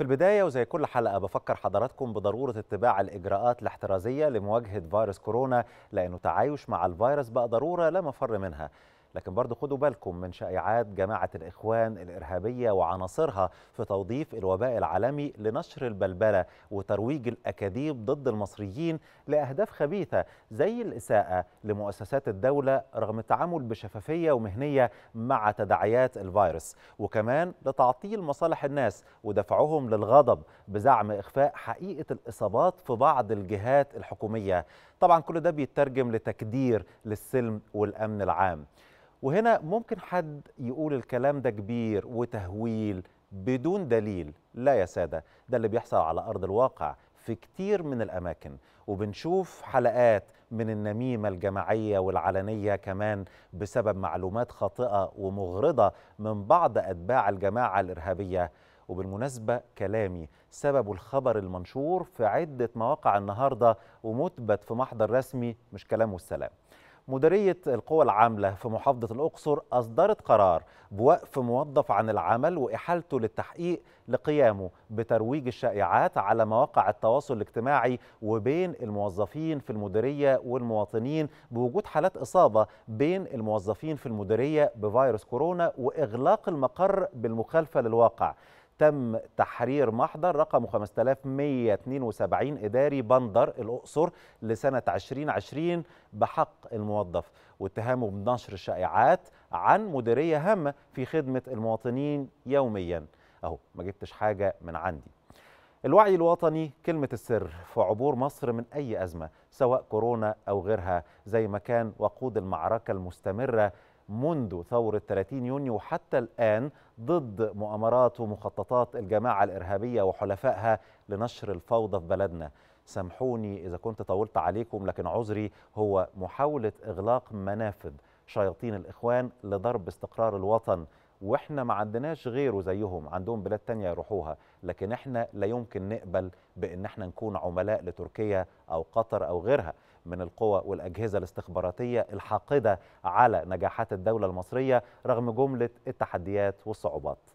في البداية وزي كل حلقة بفكر حضراتكم بضرورة اتباع الإجراءات الاحترازية لمواجهة فيروس كورونا لأنه تعايش مع الفيروس بقى ضرورة لا مفر منها لكن برضو خدوا بالكم من شائعات جماعة الإخوان الإرهابية وعناصرها في توظيف الوباء العالمي لنشر البلبلة وترويج الأكاذيب ضد المصريين لأهداف خبيثة زي الإساءة لمؤسسات الدولة رغم التعامل بشفافية ومهنية مع تداعيات الفيروس وكمان لتعطيل مصالح الناس ودفعهم للغضب بزعم إخفاء حقيقة الإصابات في بعض الجهات الحكومية طبعا كل ده بيترجم لتكدير للسلم والأمن العام وهنا ممكن حد يقول الكلام ده كبير وتهويل بدون دليل لا يا ساده ده اللي بيحصل على ارض الواقع في كتير من الاماكن وبنشوف حلقات من النميمه الجماعيه والعلنيه كمان بسبب معلومات خاطئه ومغرضه من بعض اتباع الجماعه الارهابيه وبالمناسبة كلامي سبب الخبر المنشور في عدة مواقع النهاردة ومثبت في محضر رسمي مش كلام والسلام مديرية القوى العاملة في محافظة الأقصر أصدرت قرار بوقف موظف عن العمل وإحالته للتحقيق لقيامه بترويج الشائعات على مواقع التواصل الاجتماعي وبين الموظفين في المديرية والمواطنين بوجود حالات إصابة بين الموظفين في المديرية بفيروس كورونا وإغلاق المقر بالمخالفة للواقع تم تحرير محضر رقم 5172 إداري بندر الأقصر لسنة 2020 بحق الموظف واتهامه بنشر شائعات عن مديرية هامة في خدمة المواطنين يوميا أهو ما جبتش حاجة من عندي الوعي الوطني كلمة السر في عبور مصر من أي أزمة سواء كورونا أو غيرها زي ما كان وقود المعركة المستمرة منذ ثورة 30 يونيو حتى الآن ضد مؤامرات ومخططات الجماعة الإرهابية وحلفائها لنشر الفوضى في بلدنا سامحوني إذا كنت طولت عليكم لكن عذري هو محاولة إغلاق منافذ شياطين الإخوان لضرب استقرار الوطن واحنا ما عندناش غيره زيهم عندهم بلاد تانية يروحوها لكن احنا لا يمكن نقبل بان احنا نكون عملاء لتركيا او قطر او غيرها من القوى والاجهزه الاستخباراتيه الحاقده على نجاحات الدوله المصريه رغم جمله التحديات والصعوبات